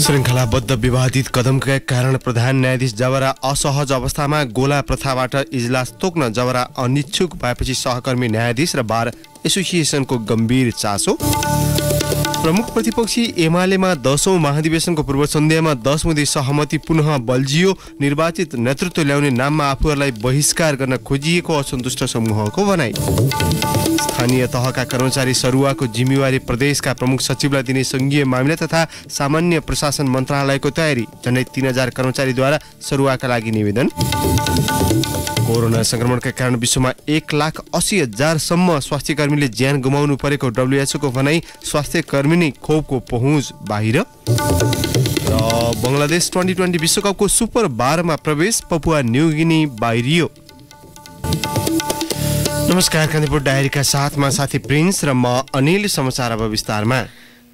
श्रृङ्खलाबद्ध विवादित कदमका कारण प्रधान न्यायाधीश जबरा असहज अवस्थामा गोला प्रथाबाट इजलास तोक्न जबरा अनिच्छुक भएपछि सहकर्मी न्यायाधीश र बार एसोसिएसनको गम्भीर चासो प्रमुख प्रतिपक्षी एमालेमा दसौँ महाधिवेशनको पूर्व सन्ध्यामा दस मुदी सहमति पुनः बल्झियो निर्वाचित नेतृत्व ल्याउने नाममा आफूहरूलाई बहिष्कार गर्न खोजिएको असन्तुष्ट समूहको भनाइ स्थानीय तहका कर्मचारी सरुवाको जिम्मेवारी प्रदेशका प्रमुख सचिवलाई दिने सङ्घीय मामिला तथा सामान्य प्रशासन मन्त्रालयको तयारी झन्डै तिन हजार कर्मचारीद्वारा सरुवाका लागि निवेदन कोरोना सङ्क्रमणका कारण विश्वमा एक लाख अस्सी हजारसम्म स्वास्थ्य कर्मीले ज्यान गुमाउनु परेको डब्लुएचओको भनाई स्वास्थ्य कर्मी नै खोपको पहुँच बाहिर र बङ्गलादेश ट्वेन्टी ट्वेन्टी विश्वकपको सुपर बाह्रमा प्रवेश पपुवा न्युगिनी बाहिरियो नमस्कार कान्तिपुर डायरीका साथमा साथी प्रिन्स र म अनिल समाचार अब विस्तारमा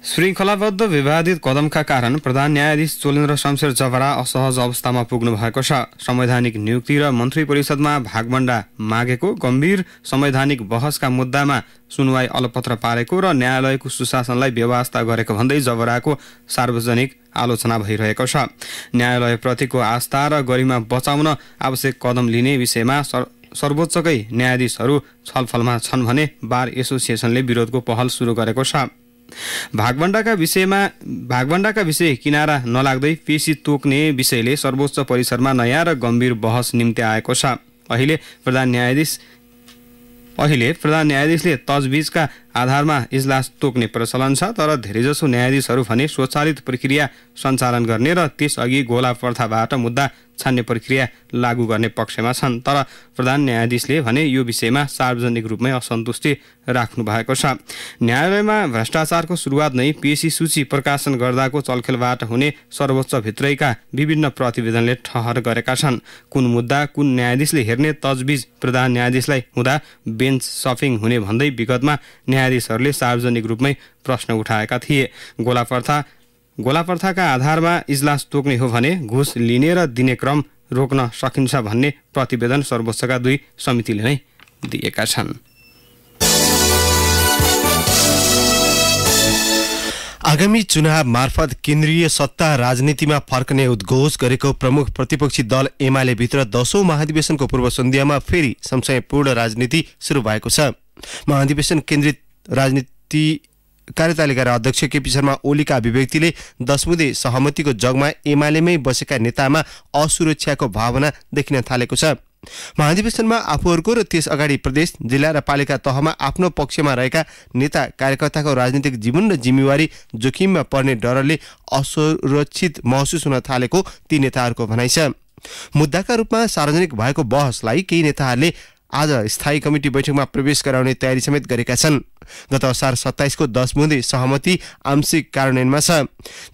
श्रृङ्खलाबद्ध विवादित कदमका कारण प्रधान न्यायाधीश चोलेन्द्र शमशेर जबरा असहज अवस्थामा पुग्नु भएको छ संवैधानिक नियुक्ति र मन्त्री परिषदमा भागभण्डा मागेको गम्भीर संवैधानिक बहसका मुद्दामा सुनवाई अलपत्र पारेको र न्यायालयको सुशासनलाई व्यवस्था गरेको भन्दै जबराको सार्वजनिक आलोचना भइरहेको छ न्यायालयप्रतिको आस्था र गरिमा बचाउन आवश्यक कदम लिने विषयमा सर्वोच्चकै न्यायाधीशहरू छलफलमा छन् भने बार एसोसिएसनले विरोधको पहल सुरु गरेको छ भागभण्डाका विषयमा भागभण्डाका विषय किनारा नलाग्दै पेसी तोक्ने विषयले सर्वोच्च परिसरमा नयाँ र गम्भीर बहस निम्ति आएको छ अहिले प्रधान न्यायाधीश अहिले प्रधान न्यायाधीशले तजबिजका आधारमा इजलास तोक्ने प्रचलन छ तर धेरैजसो न्यायाधीशहरू भने स्वचालित प्रक्रिया सञ्चालन गर्ने र त्यसअघि गोला प्रथाबाट मुद्दा छान्ने प्रक्रिया लागू गर्ने पक्षमा छन् तर प्रधान न्यायाधीशले भने यो विषयमा सार्वजनिक रूपमै असन्तुष्टि राख्नु भएको छ न्यायालयमा भ्रष्टाचारको सुरुवात नै पिएसी सूची प्रकाशन गर्दाको चलखेलबाट हुने सर्वोच्चभित्रैका विभिन्न प्रतिवेदनले ठहर गरेका छन् कुन मुद्दा कुन न्यायाधीशले हेर्ने तजबिज प्रधान न्यायाधीशलाई हुँदा बेन्च सफिङ हुने भन्दै विगतमा न्याय न्यायाधीशहरूले सार्वजनिक रूपमै प्रश्न उठाएका थिए गोलाप्रथा गोलाप्रथाका आधारमा इजलास तोक्ने हो भने घुस लिने र दिने क्रम रोक्न सकिन्छ भन्ने प्रतिवेदन सर्वोच्चका दुई समितिले नै दिएका छन् आगामी चुनाव मार्फत केन्द्रीय सत्ता राजनीतिमा फर्कने उद्घोष गरेको प्रमुख प्रतिपक्षी दल एमाले भित्र महाधिवेशनको पूर्व सन्ध्यामा फेरि संशयपूर्ण राजनीति सुरु भएको छ महाधिवेशन केन्द्रित राजनीति कार्यतालिका र अध्यक्ष केपी शर्मा ओलीका अभिव्यक्तिले दशमुदे सहमतिको जगमा एमालेमै बसेका नेतामा असुरक्षाको भावना देखिन थालेको छ महाधिवेशनमा आफूहरूको र त्यस अगाडि प्रदेश जिल्ला र पालिका तहमा आफ्नो पक्षमा रहेका नेता कार्यकर्ताको राजनीतिक जीवन र जिम्मेवारी जोखिममा पर्ने डरले असुरक्षित महसुस हुन थालेको ती नेताहरूको भनाइ छ मुद्दाका रूपमा सार्वजनिक भएको बहसलाई केही नेताहरूले आज स्थायी कमिटी बैठकमा प्रवेश गराउने तयारी समेत गरेका छन् गत असार सत्ताइसको दसमुदी सहमति आंशिक कार्यान्वयनमा छ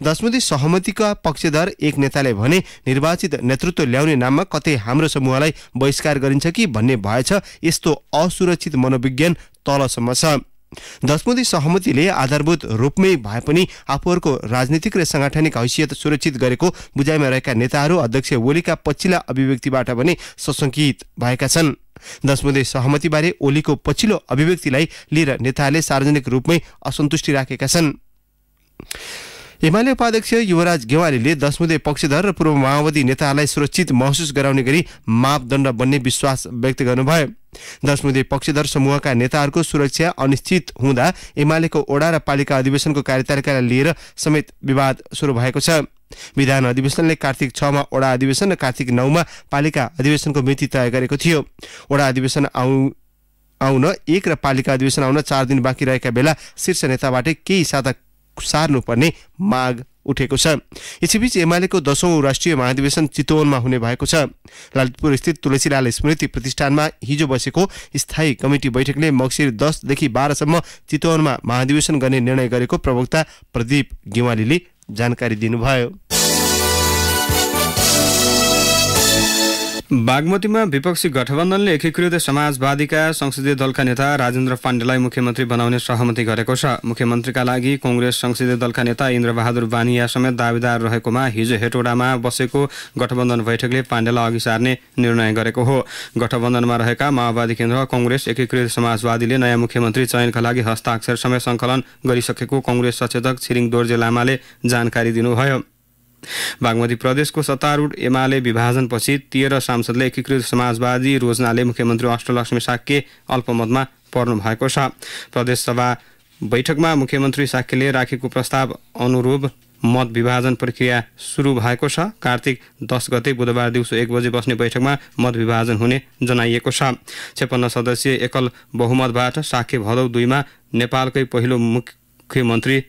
दसमुदी सहमतिका पक्षधर एक नेताले भने निर्वाचित नेतृत्व ल्याउने नाममा कतै हाम्रो समूहलाई बहिष्कार गरिन्छ कि भन्ने भएछ यस्तो असुरक्षित मनोविज्ञान तलसम्म छ दशमुदी सहमतिले आधारभूत रूपमै भए पनि आफूहरूको राजनीतिक र साङ्गठनिक हैसियत सुरक्षित गरेको बुझाइमा रहेका नेताहरू अध्यक्ष ओलीका पछिल्ला अभिव्यक्तिबाट पनि सशङ्कित भएका छन् दशमुदे सहमतिबारे ओलीको पछिल्लो अभिव्यक्तिलाई लिएर नेताहरूले सार्वजनिक रूपमै असन्तुष्टि राखेका छन् हिमालय उपाध्यक्ष युवराज गेवालीले दशमुदे पक्षधर र पूर्व माओवादी नेताहरूलाई सुरक्षित महसुस गराउने गरी मापदण्ड बन्ने विश्वास व्यक्त गर्नुभयो दस पक्षधर समूहका नेताहरूको सुरक्षा अनिश्चित हुँदा एमालेको ओडा र पालिका अधिवेशनको कार्यतालिकालाई लिएर समेत विवाद सुरु भएको छ विधान अधिवेशनले कार्तिक छमा ओडा अधिवेशन र कार्तिक नौमा पालिका अधिवेशनको मिति तय गरेको थियो ओडा अधिवेशन आउ आउन एक र पालिका अधिवेशन आउन चार दिन बाँकी रहेका बेला शीर्ष नेताबाटै केही साता सार्नुपर्ने माग उठेको छ यसैबीच एमालेको दशौं राष्ट्रिय महाधिवेशन चितवनमा हुने भएको छ लालितपुर स्थित तुलसीलाल स्मृति प्रतिष्ठानमा हिजो बसेको स्थायी कमिटी बैठकले मक्सिर दसदेखि बाह्रसम्म चितवनमा महाधिवेशन गर्ने निर्णय गरेको प्रवक्ता प्रदीप गेवालीले जानकारी दिनुभयो बागमतीमा विपक्षी गठबन्धनले एकीकृत समाजवादीका संसदीय दलका नेता राजेन्द्र पाण्डेलाई मुख्यमन्त्री बनाउने सहमति गरेको छ मुख्यमन्त्रीका लागि कङ्ग्रेस संसदीय दलका नेता इन्द्रबहादुर बानिया समेत दावेदार रहेकोमा हिजो हेटोडामा बसेको गठबन्धन बैठकले पाण्डेलाई अघि सार्ने निर्णय गरेको हो गठबन्धनमा रहेका माओवादी केन्द्र कङ्ग्रेस एकीकृत समाजवादीले नयाँ मुख्यमन्त्री चयनका लागि हस्ताक्षर समेत सङ्कलन गरिसकेको कङ्ग्रेस सचेतक छिरिङ दोर्जे लामाले जानकारी दिनुभयो बागमती प्रदेशको सत्तारूढ एमाले विभाजनपछि तेह्र सांसदले एकीकृत समाजवादी रोजनाले मुख्यमन्त्री अष्टलक्ष्मी साक्य अल्पमतमा पर्नु भएको छ प्रदेशसभा बैठकमा मुख्यमन्त्री साक्यले राखेको प्रस्ताव अनुरूप मत विभाजन प्रक्रिया सुरु भएको छ कार्तिक दस गते बुधबार दिउँसो एक बजे बस्ने बैठकमा मत विभाजन हुने जनाइएको छ छेपन्न सदस्यीय एकल बहुमतबाट साक्य भदौ दुईमा नेपालकै पहिलो मुख्यमन्त्री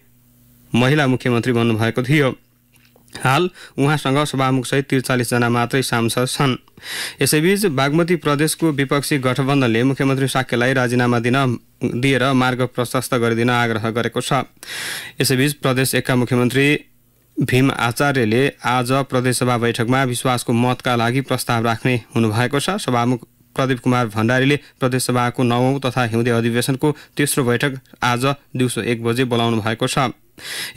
महिला मुख्यमन्त्री बन्नुभएको थियो हाल उहाँसँग सभामुख सभामुखसहित त्रिचालिसजना मात्रै सांसद छन् यसैबीच बागमती प्रदेशको विपक्षी गठबन्धनले मुख्यमन्त्री साक्यलाई राजीनामा दिन दिएर मार्ग प्रशस्त गरिदिन आग्रह गरेको छ यसैबीच प्रदेश एकका मुख्यमन्त्री भीम आचार्यले आज प्रदेशसभा बैठकमा विश्वासको मतका लागि प्रस्ताव राख्ने हुनुभएको छ सभामुख प्रदीप कुमार भण्डारीले प्रदेशसभाको नवौँ तथा हिउँदे अधिवेशनको तेस्रो बैठक आज दिउँसो एक बजे बोलाउनु भएको छ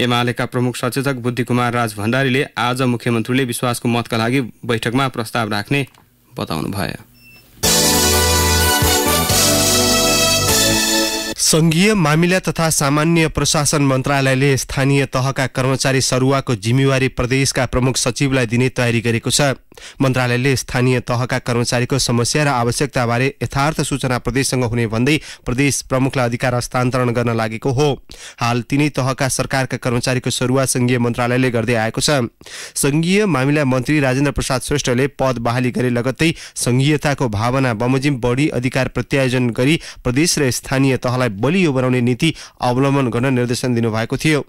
एमालेका प्रमुख सचेतक बुद्धिकुमार राज भण्डारीले आज मुख्यमन्त्रीले विश्वासको मतका लागि बैठकमा प्रस्ताव राख्ने बताउनुभयो सङ्घीय मामिला तथा सामान्य प्रशासन मन्त्रालयले स्थानीय तहका कर्मचारी सरुवाको जिम्मेवारी प्रदेशका प्रमुख सचिवलाई दिने तयारी गरेको छ मन्त्रालयले स्थानीय तहका कर्मचारीको समस्या र आवश्यकताबारे यथार्थ सूचना प्रदेशसँग हुने भन्दै प्रदेश प्रमुखलाई अधिकार हस्तान्तरण गर्न लागेको हो हाल तिनै तहका सरकारका कर्मचारीको सरुवा संघीय मन्त्रालयले गर्दै आएको छ संघीय मामिला मन्त्री राजेन्द्र प्रसाद श्रेष्ठले पद बहाली गरे लगत्तै संघीयताको भावना बमोजिम बढी अधिकार प्रत्यायोजन गरी प्रदेश र स्थानीय तहलाई बलियो बनाउने नीति अवलम्बन गर्न निर्देशन दिनुभएको थियो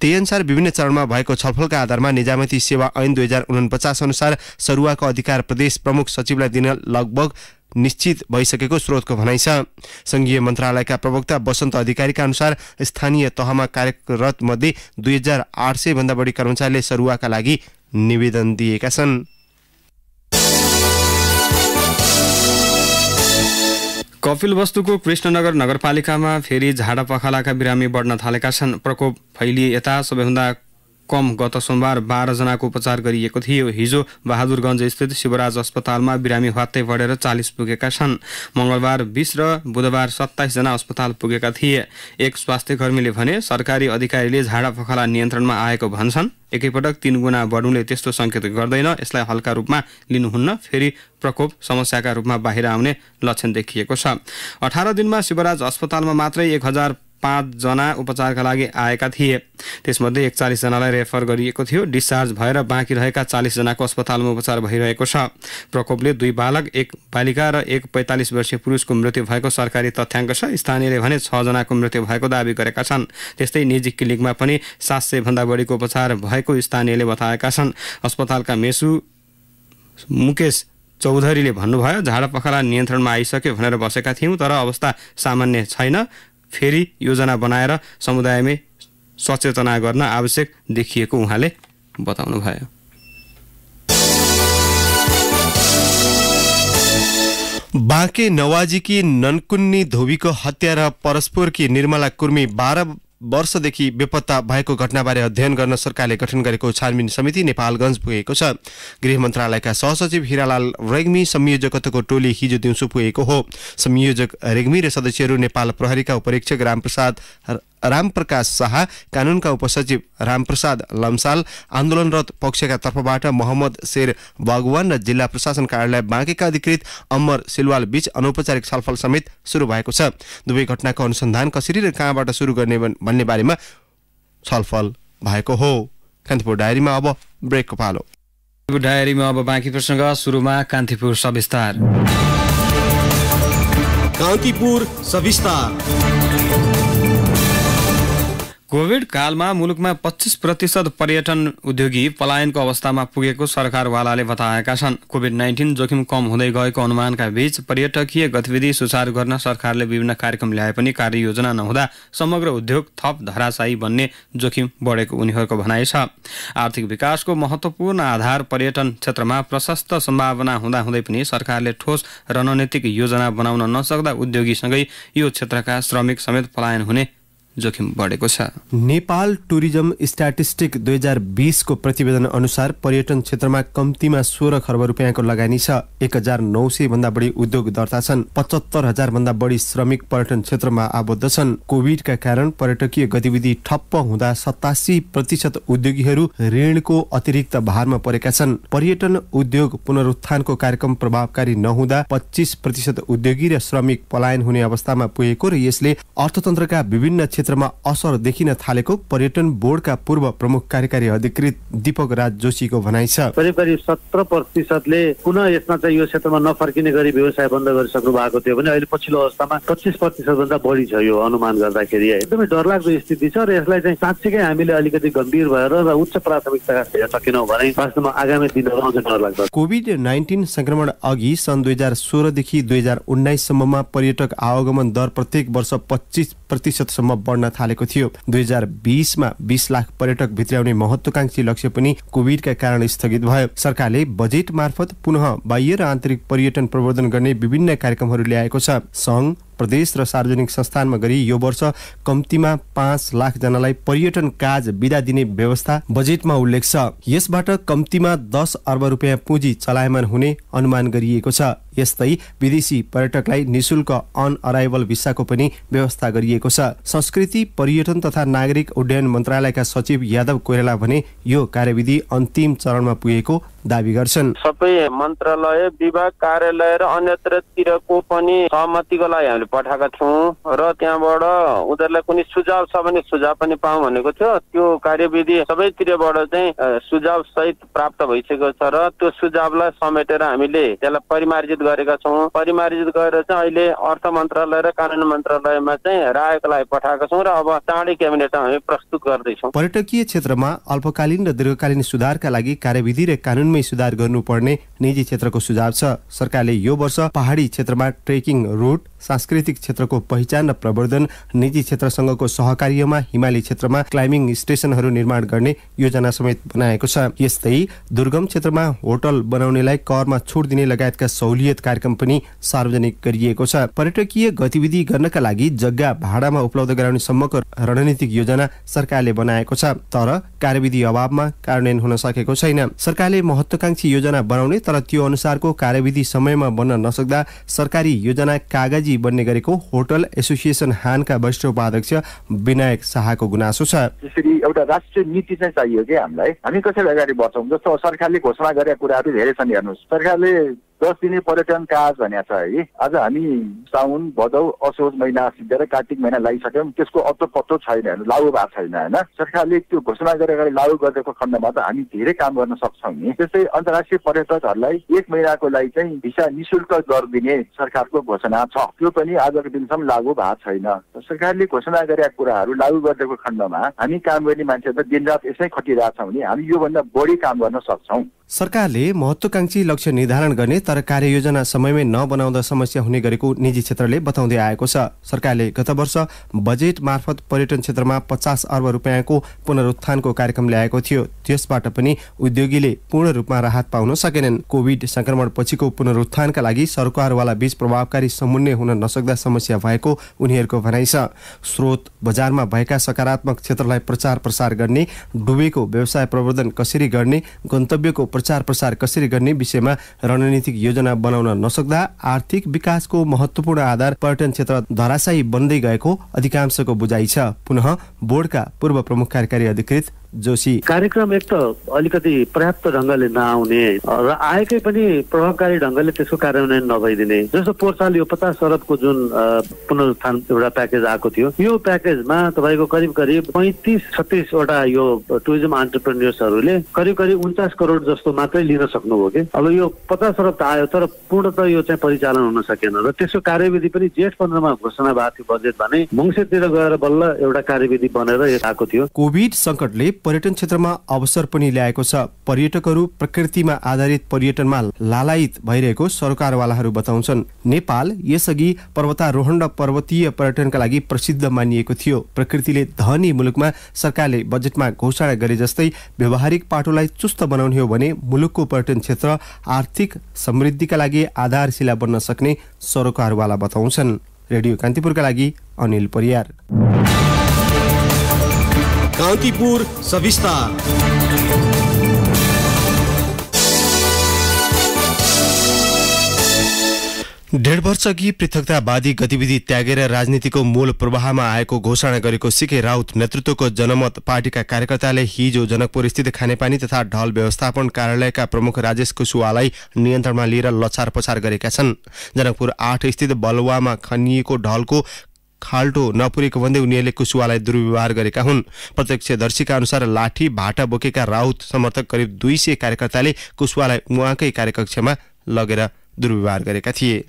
त्यही अनुसार विभिन्न चरणमा भएको छलफलका आधारमा निजामती सेवा ऐन दुई हजार उनपचास अनुसार सरुवाको अधिकार प्रदेश प्रमुख सचिवलाई दिन लगभग निश्चित भइसकेको स्रोतको भनाइ छ सङ्घीय मन्त्रालयका प्रवक्ता वसन्त अधिकारीका अनुसार स्थानीय तहमा कार्यरत मध्ये दुई हजार आठ सयभन्दा बढी कर्मचारीले सरुवाका लागि निवेदन दिएका छन् वस्तुको कृष्णनगर नगरपालिकामा फेरि झाडा पखालाका बिरामी बढ्न थालेका छन् प्रकोप फैलिए यता सबैभन्दा कम गत सोमबार बाह्रजनाको उपचार गरिएको थियो हिजो बहादुरगञ्ज स्थित शिवराज अस्पतालमा बिरामी ह्वात्तै बढेर चालिस पुगेका छन् मङ्गलबार बिस र बुधबार सत्ताइसजना अस्पताल पुगेका थिए एक स्वास्थ्य कर्मीले भने सरकारी अधिकारीले झाडा पखाला नियन्त्रणमा आएको भन्छन् एकैपटक तीन गुणा बढ्नुले त्यस्तो सङ्केत गर्दैन यसलाई हल्का रूपमा लिनुहुन्न फेरि प्रकोप समस्याका रूपमा बाहिर आउने लक्षण देखिएको छ अठार दिनमा शिवराज अस्पतालमा मात्रै एक हजार पाँचजना उपचारका लागि आएका थिए त्यसमध्ये एकचालिसजनालाई रेफर गरिएको थियो डिस्चार्ज भएर बाँकी रहेका चालिसजनाको अस्पतालमा उपचार भइरहेको छ प्रकोपले दुई बालक एक बालिका र एक पैँतालिस वर्षीय पुरुषको मृत्यु भएको सरकारी तथ्याङ्क छ स्थानीयले भने छजनाको मृत्यु भएको दावी गरेका छन् त्यस्तै निजी क्लिनिकमा पनि सात सयभन्दा बढीको उपचार भएको स्थानीयले बताएका छन् अस्पतालका मेसु मुकेश चौधरीले भन्नुभयो झाडा पखाला नियन्त्रणमा आइसक्यो भनेर बसेका थियौँ तर अवस्था सामान्य छैन फेरि योजना बनाएर समुदायमै सचेतना गर्न आवश्यक देखिएको उहाँले बताउनुभयो बाँके नवाजीकी ननकुन्नी धोबीको हत्या र परस्पुरकी निर्मला कुर्मी बाह्र वर्षदेखि बेपत्ता भएको घटनाबारे अध्ययन गर्न सरकारले गठन गरेको छानबिन समिति नेपालगञ्ज पुगेको छ गृह मन्त्रालयका सहसचिव हिरालाल रेग्मी संयोजकत्वको टोली हिजो दिउँसो पुगेको हो संयोजक रेग्मी र सदस्यहरू नेपाल प्रहरीका उपरीक्षक रामप्रसाद रामप्रकाश शाह कानुनका उपसचिव रामप्रसाद लम्साल आन्दोलनरत पक्षका तर्फबाट मोहम्मद शेर बागवान र जिल्ला प्रशासन कार्यालय बाँकेका अधिकृत अमर सिलवाल बीच अनौपचारिक छलफल समेत सुरु भएको छ दुवै घटनाको अनुसन्धान कसरी र कहाँबाट सुरु गर्ने भन्ने बारेमा छलफल भएको हो कान्तिपुर डायरीमा अब ब्रेकको पालो डायरीमा अब बाँकी प्रसङ्ग सुरुमा कान्तिपुर सविस्तार कान्तिपुर सविस्तार कोभिड कालमा मुलुकमा पच्चिस प्रतिशत पर्यटन उद्योगी पलायनको अवस्थामा पुगेको सरकारवालाले बताएका छन् कोभिड नाइन्टिन जोखिम कम हुँदै गएको अनुमानका बीच पर्यटकीय गतिविधि सुचारू गर्न सरकारले विभिन्न कार्यक्रम ल्याए पनि कार्ययोजना नहुँदा समग्र उद्योग थप धराशायी बन्ने जोखिम बढेको उनीहरूको भनाइ छ आर्थिक विकासको महत्त्वपूर्ण आधार पर्यटन क्षेत्रमा प्रशस्त सम्भावना हुँदाहुँदै पनि सरकारले ठोस रणनीतिक योजना बनाउन नसक्दा उद्योगीसँगै यो क्षेत्रका श्रमिक समेत पलायन हुने जोखिम बढेको छ नेपाल टुरिज्म स्ट्याटिस्टिक दुई हजार बिसको प्रतिवेदन अनुसार पर्यटन क्षेत्रमा कम्तीमा सोह्र खर्ब रुपियाँको लगानी छ एक हजार नौ सय भन्दा बढी उद्योग दर्ता छन् पचहत्तर हजार भन्दा बढी श्रमिक पर्यटन क्षेत्रमा आबद्ध छन् कोभिडका कारण पर्यटकीय गतिविधि ठप्प हुँदा सतासी प्रतिशत उद्योगीहरू ऋणको अतिरिक्त भारमा परेका छन् पर्यटन उद्योग पुनरुत्थानको कार्यक्रम प्रभावकारी नहुँदा पच्चिस प्रतिशत उद्योगी र श्रमिक पलायन हुने अवस्थामा पुगेको र यसले अर्थतन्त्रका विभिन्न क्षेत्र क्षेत्रमा असर देखिन थालेको पर्यटन बोर्डका पूर्व प्रमुख कार्यकारी अधिकृत दीपक राज जोशीको भनाइ छ करिब करिब सत्र प्रतिशतले पुनः यसमा चाहिँ यो क्षेत्रमा नफर्किने गरी व्यवसाय बन्द गरिसक्नु भएको थियो भने अहिले पछिल्लो अवस्थामा पच्चिस प्रतिशत भन्दा बढी छ यो अनुमान गर्दाखेरि एकदमै डरलाग्दो स्थिति छ र यसलाई चाहिँ साँच्चीकै हामीले अलिकति गम्भीर भएर र उच्च प्राथमिकताका हेर्न सकेनौँ भने वास्तवमा आगामी दिनहरूमा डर लाग्छ कोभिड नाइन्टिन संक्रमण अघि सन् दुई हजार सोह्रदेखि दुई हजार उन्नाइससम्ममा पर्यटक आवागमन दर प्रत्येक वर्ष पच्चिस प्रतिशतसम्म बढ बढ्न थालेको थियो दुई हजार बिसमा बिस लाख पर्यटक भित्राउने महत्वाकांक्षी लक्ष्य पनि कोविडका कारण स्थगित भयो सरकारले बजेट मार्फत पुनः बाह्य र आन्तरिक पर्यटन प्रवर्धन गर्ने विभिन्न कार्यक्रमहरू ल्याएको छ सङ्घ प्रदेश र सार्वजनिक संस्थानमा गरी यो वर्ष कम्तीमा पाँच लाखजनालाई पर्यटन काज बिदा दिने व्यवस्था बजेटमा उल्लेख छ यसबाट कम्तीमा दस अर्ब रुपियाँ पुँजी चलायमान हुने अनुमान गरिएको छ यस्तै विदेशी पर्यटकलाई निशुल्क अन अराइभल भिसाको पनि व्यवस्था गरिएको छ संस्कृति पर्यटन तथा नागरिक उड्डयन मन्त्रालयका सचिव यादव कोइराला भने यो कार्यविधि अन्तिम चरणमा पुगेको दावी गर्छन् सबै मन्त्रालय विभाग कार्यालय र अन्यत्रतिरको पनि सहमतिको लागि हामीले पठाएका थियौँ र त्यहाँबाट उनीहरूलाई कुनै सुझाव छ भने सुझाव पनि पाऊँ भनेको थियो त्यो कार्यविधि सबैतिरबाट चाहिँ सुझाव सहित प्राप्त भइसकेको छ र त्यो सुझावलाई समेटेर हामीले त्यसलाई परिमार्जित गरेका छौँ परिमार्जित गरेर चाहिँ अहिले अर्थ मन्त्रालय र कानुन मन्त्रालयमा चाहिँ रायको लागि पठाएका छौँ र अब चाँडै क्याबिनेटमा हामी प्रस्तुत गर्दैछौँ पर्यटकीय क्षेत्रमा अल्पकालीन र दीर्घकालीन सुधारका लागि कार्यविधि र कानुनमै सुधार गर्नुपर्ने निजी क्षेत्रको सुझाव छ सरकारले यो वर्ष पहाडी क्षेत्रमा ट्रेकिङ रुट सांस्कृतिक क्षेत्रको पहिचान र प्रवर्धन निजी क्षेत्रसँगको सहकार्यमा हिमाली क्षेत्रमा क्लाइम्बिङ स्टेसनहरू निर्माण गर्ने योजना समेत बनाएको छ यस्तै दुर्गम क्षेत्रमा होटल बनाउनेलाई करमा छुट दिने लगायतका सहुलियत वृहत कार्यक्रम पनि सार्वजनिक गरिएको छ पर्यटकीय गतिविधि गर्नका लागि जग्गा भाडामा उपलब्ध गराउने सम्मको रणनीतिक योजना सरकारले बनाएको छ तर कार्यविधि अभावमा कार्यान्वयन हुन सकेको छैन सरकारले महत्वाकांक्षी योजना बनाउने तर त्यो अनुसारको कार्यविधि समयमा बन्न नसक्दा सरकारी योजना कागजी बन्ने गरेको होटल एसोसिएसन हानका वरिष्ठ उपाध्यक्ष विनायक शाहको गुनासो छ यसरी एउटा राष्ट्रिय नीति चाहिँ चाहियो कि हामीलाई हामी कसरी अगाडि बढ्छौँ जस्तो सरकारले घोषणा गरेका कुराहरू धेरै छन् हेर्नुहोस् सरकारले दस दिने पर्यटन काज भनेको छ है आज हामी साउन भदौ असोज महिना सिद्धेर कार्तिक महिना लागिसक्यौँ त्यसको अत्तो पत्तो छैन लागु भएको छैन होइन सरकारले त्यो घोषणा गएर लागू गरिदिएको खण्डमा त हामी धेरै काम गर्न सक्छौँ नि त्यस्तै अन्तर्राष्ट्रिय पर्यटकहरूलाई एक महिनाको लागि चाहिँ भिसा निशुल्क गरिदिने सरकारको घोषणा छ त्यो पनि आजको दिनसम्म लागू भएको छैन सरकारले घोषणा गरेका कुराहरू लागू गरिदिएको खण्डमा हामी काम गर्ने मान्छे त दिनरात यसै खटिरहेछौँ नि हामी योभन्दा बढी काम गर्न सक्छौँ सरकारले महत्वाकांक्षी लक्ष्य निर्धारण गर्ने तर कार्ययोजना समयमै नबनाउँदा समस्या हुने गरेको निजी क्षेत्रले बताउँदै आएको छ सरकारले गत वर्ष बजेट मार्फत पर्यटन क्षेत्रमा पचास अर्ब रुपियाँको पुनरुत्थानको कार्यक्रम ल्याएको थियो त्यसबाट पनि उद्योगीले पूर्ण रूपमा राहत पाउन सकेनन् कोविड संक्रमण पछिको पुनरुत्थानका लागि सरकारवाला बीच प्रभावकारी समन्वय हुन नसक्दा समस्या भएको उनीहरूको भनाइ छ स्रोत बजारमा भएका सकारात्मक क्षेत्रलाई प्रचार प्रसार गर्ने डुबेको व्यवसाय प्रवर्धन कसरी गर्ने गन्तव्यको प्रचार प्रसार कसरी गर्ने विषयमा रणनीतिक योजना बनाउन नसक्दा आर्थिक विकासको महत्वपूर्ण आधार पर्यटन क्षेत्र धराशायी बन्दै गएको अधिकांशको बुझाइ छ पुनः बोर्डका पूर्व प्रमुख कार्यकारी अधिकृत जोशी कार्यक्रम एक त अलिकति पर्याप्त ढङ्गले नआउने र आएकै पनि प्रभावकारी ढङ्गले त्यसको कार्यान्वयन नभइदिने जस्तो पोहोर साल यो पचास अरबको जुन पुनरुत्थान एउटा प्याकेज आएको थियो यो प्याकेजमा तपाईँको करिब करिब पैँतिस छत्तिसवटा यो टुरिज्म अन्टरप्रेन्यर्सहरूले करिब करिब उन्चास करोड जस्तो मात्रै लिन सक्नुभयो कि अब यो पचास अरब त आयो तर पूर्णत यो चाहिँ परिचालन हुन सकेन र त्यसको कार्यविधि पनि जेठ पन्ध्रमा घोषणा भएको थियो बजेट भने मङ्सिरतिर गएर बल्ल एउटा कार्यविधि बनेर आएको थियो कोभिड सङ्कटले पर्यटन क्षेत्रमा अवसर पनि ल्याएको छ पर्यटकहरू प्रकृतिमा आधारित पर्यटनमा लालायित भइरहेको सरकारवालाहरू बताउँछन् नेपाल यसअघि पर्वतारोहण र पर्वतीय पर्यटनका लागि प्रसिद्ध मानिएको थियो प्रकृतिले धनी मुलुकमा सरकारले बजेटमा घोषणा गरे जस्तै व्यवहारिक पाटोलाई चुस्त बनाउने हो भने मुलुकको पर्यटन क्षेत्र आर्थिक समृद्धिका लागि आधारशिला बन्न सक्ने सरकारवाला बताउँछन् रेडियो कान्तिपुरका लागि अनिल परियार कान्तिपुर सविस्ता डेढ वर्ष अघि पृथकतावादी गतिविधि त्यागेर राजनीतिको मूल प्रवाहमा आएको घोषणा गरेको सिके राउत नेतृत्वको जनमत पार्टीका कार्यकर्ताले हिजो जनकपुर स्थित खानेपानी तथा ढल व्यवस्थापन कार्यालयका प्रमुख राजेश कुशुवालाई नियन्त्रणमा लिएर लछार पछार गरेका छन् जनकपुर आठ स्थित बलुवामा खनिएको ढलको खाल्टो नपुरेको भन्दै उनीहरूले कुशुवालाई दुर्व्यवहार गरेका हुन् प्रत्यक्षदर्शीका अनुसार लाठी भाटा बोकेका राउत समर्थक करिब दुई सय कार्यकर्ताले कुशुवालाई उहाँकै कार्यकक्षमा लगेर दुर्व्यवहार गरेका थिए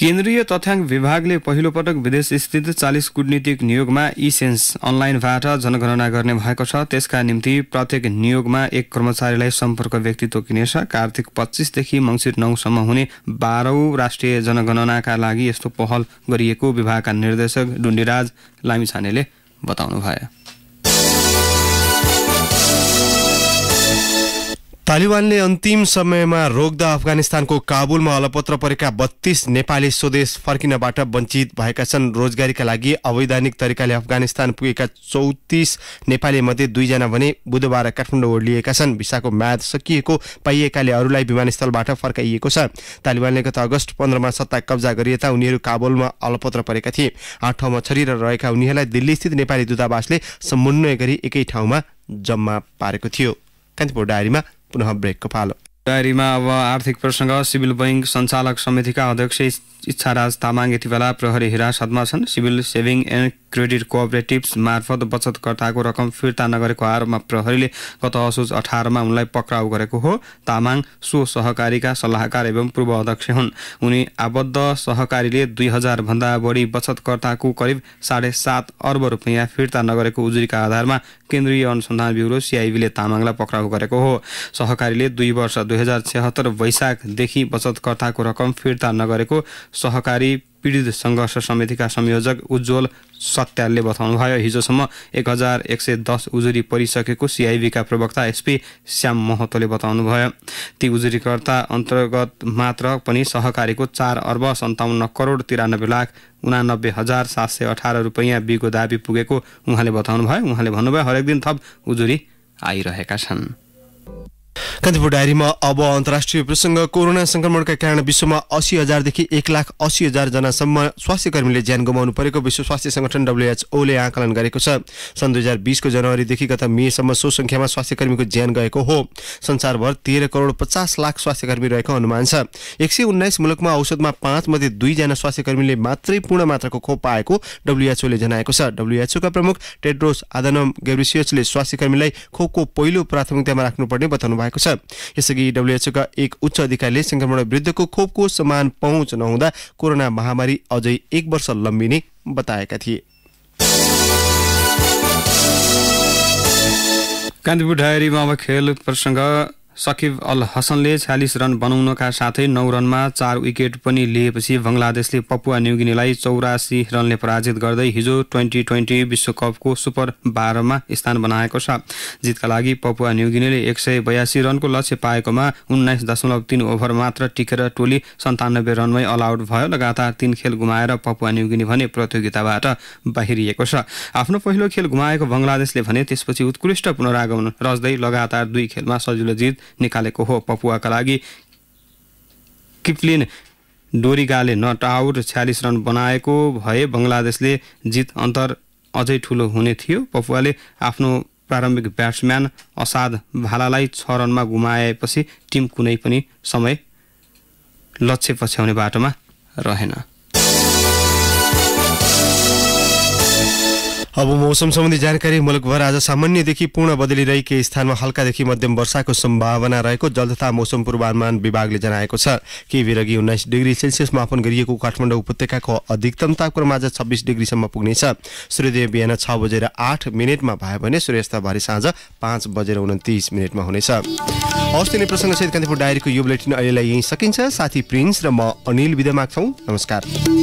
केन्द्रीय तथ्याङ्क विभागले पहिलो पटक विदेशस्थित चालिस कुटनीतिक नियोगमा ई सेन्स अनलाइनबाट जनगणना गर्ने भएको छ त्यसका निम्ति प्रत्येक नियोगमा एक कर्मचारीलाई सम्पर्क व्यक्ति तोकिनेछ कार्तिक पच्चिसदेखि मङ्सिर नौसम्म हुने बाह्रौँ राष्ट्रिय जनगणनाका लागि यस्तो पहल गरिएको विभागका निर्देशक डुण्डीराज लामिछानेले बताउनुभयो तालिबानले अन्तिम समयमा रोक्दा अफगानिस्तानको काबुलमा अलपत्र परेका बत्तीस नेपाली स्वदेश फर्किनबाट वञ्चित भएका छन् रोजगारीका लागि अवैधानिक तरिकाले अफगानिस्तान पुगेका चौतिस नेपाली मध्ये दुईजना भने बुधबार काठमाडौँ ओर्लिएका छन् भिसाको म्याद सकिएको पाइएकाले अरूलाई विमानस्थलबाट फर्काइएको छ तालिबानले गत अगस्त पन्ध्रमा सत्ता कब्जा गरिएता उनीहरू काबुलमा अलपत्र परेका थिए आठ ठाउँमा छरिएर रहेका उनीहरूलाई दिल्लीस्थित नेपाली दूतावासले समन्वय गरी एकै ठाउँमा जम्मा पारेको थियो कान्तिपुर डायरीमा पुनः ब्रेकको पालो डायरीमा अब आर्थिक प्रसङ्ग सिभिल बैङ्क सञ्चालक समितिका अध्यक्ष इच्छाराज तामाङ यति बेला प्रहरी हिरासतमा छन् civil saving and credit cooperatives मार्फत बचतकर्ताको रकम फिर्ता नगरेको आरोपमा प्रहरीले गत असोज अठारमा उनलाई पक्राउ गरेको हो तामाङ सो सहकारीका सल्लाहकार एवं पूर्व अध्यक्ष हुन् उनी आबद्ध सहकारीले दुई हजारभन्दा बढी बचतकर्ताको करिब साढे सात अर्ब रुपियाँ फिर्ता नगरेको उजुरीका आधारमा केन्द्रीय अनुसन्धान ब्युरो सिआइबीले तामाङलाई पक्राउ गरेको हो सहकारीले दुई वर्ष दुई हजार वैशाखदेखि बचतकर्ताको रकम फिर्ता नगरेको सहकारी पीडित सङ्घर्ष समितिका संयोजक उज्जवल सत्यालले बताउनुभयो हिजोसम्म एक हजार एक सय दस उजुरी परिसकेको सिआइबीका प्रवक्ता एसपी श्याम महतोले बताउनुभयो ती उजुरीकर्ता अन्तर्गत मात्र पनि सहकारीको चार अर्ब सन्ताउन्न करोड तिरानब्बे लाख उनानब्बे हजार सात सय अठार रुपियाँ बिगो दाबी पुगेको उहाँले बताउनुभयो उहाँले भन्नुभयो हरेक दिन थप उजुरी आइरहेका छन् कान्तिपुर डायरीमा अब अन्तर्राष्ट्रिय प्रसङ्ग कोरोना संक्रमणका कारण विश्वमा अस्सी हजारदेखि एक लाख अस्सी हजार जनासम्म स्वास्थ्य कर्मीले ज्यान गुमाउनु परेको विश्व स्वास्थ्य सङ्गठन डब्लुएचओले आकलन गरेको छ सन् दुई हजार बिसको जनवरीदेखि गत मेसम्म सो सङ्ख्यामा स्वास्थ्य कर्मीको ज्यान गएको हो संसारभर तेह्र करोड पचास लाख स्वास्थ्य कर्मी रहेको अनुमान छ एक सय उन्नाइस मुलुकमा औषधमा पाँच मध्ये दुईजना स्वास्थ्य कर्मीले मात्रै पूर्ण मात्राको खोप पाएको डब्लुएचओले जनाएको छ डब्लुएचओका प्रमुख टेड्रोस आदनम गेब्रिसियसले स्वास्थ्य कर्मीलाई खोपको पहिलो प्राथमिकतामा राख्नुपर्ने बताउनु भएको छ यसअघि डब्लुएचओका एक उच्च अधिकारीले संक्रमण विरुद्धको खोपको समान पहुँच नहुँदा कोरोना महामारी अझै एक वर्ष लम्बिने बताएका थिए कान्तिपुर डायरीमा अब खेल प्रसङ्ग सकिब अल हसनले छ्यालिस रन बनाउनका साथै नौ रनमा चार विकेट पनि लिएपछि बङ्गलादेशले पपुवा न्युगिनीलाई चौरासी रनले पराजित गर्दै हिजो ट्वेन्टी ट्वेन्टी विश्वकपको सुपर बाह्रमा स्थान बनाएको छ जितका लागि पपुवा न्युगिनीले एक सय बयासी रनको लक्ष्य पाएकोमा उन्नाइस दशमलव तिन ओभर मात्र टिकेर टोली सन्तानब्बे रनमै आउट भयो लगातार तिन खेल गुमाएर पपुवा न्युगिनी भने प्रतियोगिताबाट बाहिरिएको छ आफ्नो पहिलो खेल गुमाएको बङ्गलादेशले भने त्यसपछि उत्कृष्ट पुनरागमन रच्दै लगातार दुई खेलमा सजिलो जित निकालेको हो पपुवाका लागि किप्लिन डोरिगाले नट आउट छ्यालिस रन बनाएको भए बङ्गलादेशले जित अन्तर अझै ठुलो हुने थियो पपुवाले आफ्नो प्रारम्भिक ब्याट्सम्यान असाद भालालाई छ रनमा गुमाएपछि टिम कुनै पनि समय लक्ष्य पछ्याउने बाटोमा रहेन अब मौसम सम्बन्धी जानकारी मुलुकभर आज सामान्यदेखि पूर्ण बदली केही स्थानमा हल्कादेखि मध्यम वर्षाको सम्भावना रहेको जल तथा मौसम पूर्वानुमान विभागले जनाएको छ केही रगी उन्नाइस डिग्री सेल्सियस मापन गरिएको काठमाडौँ उपत्यकाको अधिकतम तापक्रम आज छब्बिस डिग्रीसम्म पुग्नेछ सूर्योदय बिहान छ बजेर आठ मिनटमा भयो भने सूर्यास्त भरि साँझ पाँच बजेर उन्तिस मिनटमा हुनेछ हवस् तिनी प्रसङ्गसहित कान्तिपुर डायरीको यो बुलेटिन अहिलेलाई यहीँ सकिन्छ साथी प्रिन्स र म अनिल विदा छौँ नमस्कार